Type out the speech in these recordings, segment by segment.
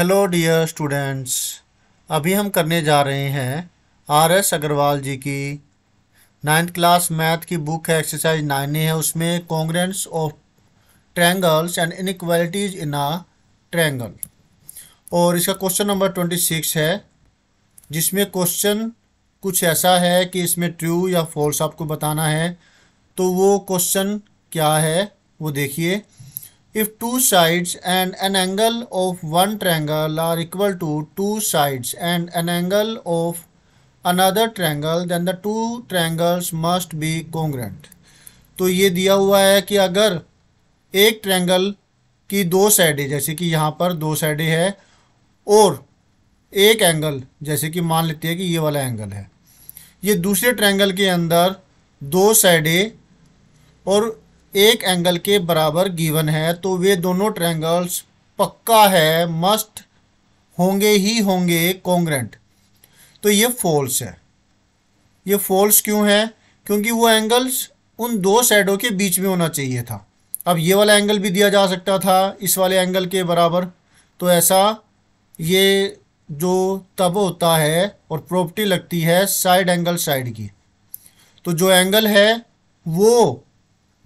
hello dear students अभी हम करने जा रहे हैं आर एस अग्रवाल जी की नाइन्थ क्लास मैथ की बुक है एक्सरसाइज नाइन है उसमें congruence of triangles and inequalities in a triangle और इसका क्वेश्चन नंबर ट्वेंटी सिक्स है जिसमें क्वेश्चन कुछ ऐसा है कि इसमें ट्रू या फॉल्स आपको बताना है तो वो क्वेश्चन क्या है वो देखिए if two sides and an angle of one triangle are equal to two sides and an angle of another triangle then the two triangles must be congruent तो ये दिया हुआ है कि अगर एक ट्रैंगल की दो साइडें जैसे कि यहाँ पर दो साइडें है और एक एंगल जैसे कि मान लेते हैं कि ये वाला एंगल है ये दूसरे ट्रैंगल के अंदर दो साइडें और एक एंगल के बराबर गिवन है तो वे दोनों ट्रैंगल्स पक्का है मस्ट होंगे ही होंगे कॉन्ग्रेंट तो ये फॉल्स है ये फॉल्स क्यों है क्योंकि वो एंगल्स उन दो साइडों के बीच में होना चाहिए था अब ये वाला एंगल भी दिया जा सकता था इस वाले एंगल के बराबर तो ऐसा ये जो तब होता है और प्रॉपर्टी लगती है साइड एंगल साइड की तो जो एंगल है वो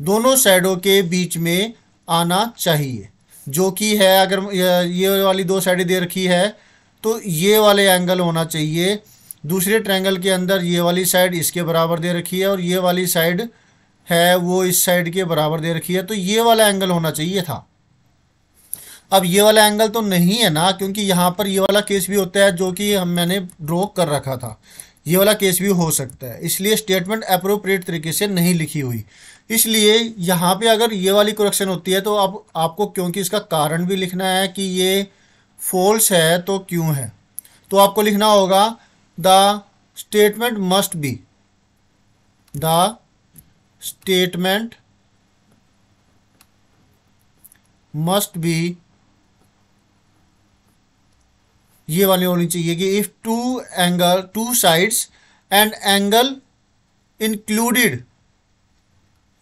दोनों साइडों के बीच में आना चाहिए जो कि है अगर ये वाली दो साइडें दे रखी है तो ये वाले एंगल होना चाहिए दूसरे ट्रैंगल के अंदर ये वाली साइड इसके बराबर दे रखी है और ये वाली साइड है वो इस साइड के बराबर दे रखी है तो ये वाला एंगल होना चाहिए था अब ये वाला एंगल तो नहीं है ना क्योंकि यहाँ पर ये वाला केस भी होता है जो कि हम मैंने ड्रॉ कर रखा था ये वाला केस भी हो सकता है इसलिए स्टेटमेंट अप्रोप्रिएट तरीके से नहीं लिखी हुई इसलिए यहाँ पे अगर ये वाली करेक्शन होती है तो आप आपको क्योंकि इसका कारण भी लिखना है कि ये फॉल्स है तो क्यों है तो आपको लिखना होगा the statement must be the statement must be ये वाली होनी चाहिए कि if two angle two sides and angle included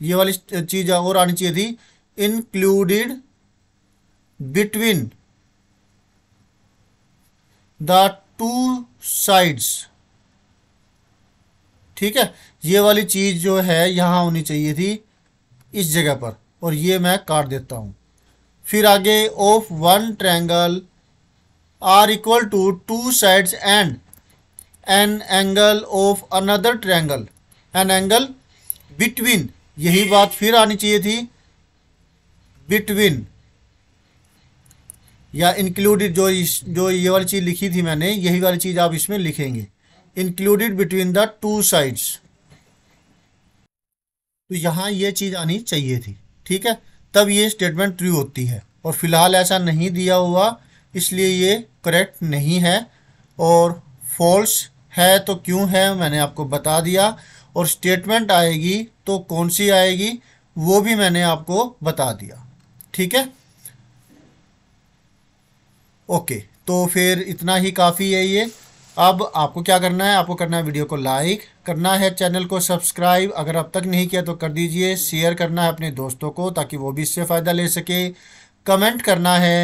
ये वाली चीज़ और आनी चाहिए थी included between the two sides ठीक है ये वाली चीज़ जो है यहां होनी चाहिए थी इस जगह पर और ये मैं काट देता हूं फिर आगे of one triangle are equal to two sides and an angle of another triangle an angle between यही बात फिर आनी चाहिए थी बिटवीन या इंक्लूडेड जो इस जो ये वाली चीज़ लिखी थी मैंने यही वाली चीज़ आप इसमें लिखेंगे included between the two sides तो यहाँ ये चीज़ आनी चाहिए थी ठीक है तब ये स्टेटमेंट ट्रू होती है और फिलहाल ऐसा नहीं दिया हुआ इसलिए ये करेक्ट नहीं है और फॉल्स है तो क्यों है मैंने आपको बता दिया और स्टेटमेंट आएगी तो कौन सी आएगी वो भी मैंने आपको बता दिया ठीक है ओके तो फिर इतना ही काफ़ी है ये अब आपको क्या करना है आपको करना है वीडियो को लाइक करना है चैनल को सब्सक्राइब अगर अब तक नहीं किया तो कर दीजिए शेयर करना है अपने दोस्तों को ताकि वो भी इससे फ़ायदा ले सके कमेंट करना है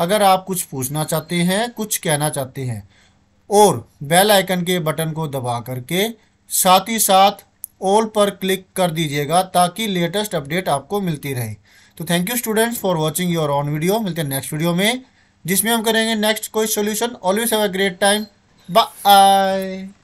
अगर आप कुछ पूछना चाहते हैं कुछ कहना चाहते हैं और बेल आइकन के बटन को दबा करके साथ ही साथ ऑल पर क्लिक कर दीजिएगा ताकि लेटेस्ट अपडेट आपको मिलती रहे तो thank you students for watching your on video मिलते हैं नेक्स्ट वीडियो में जिसमें हम करेंगे नेक्स्ट कोई solution always have a great time bye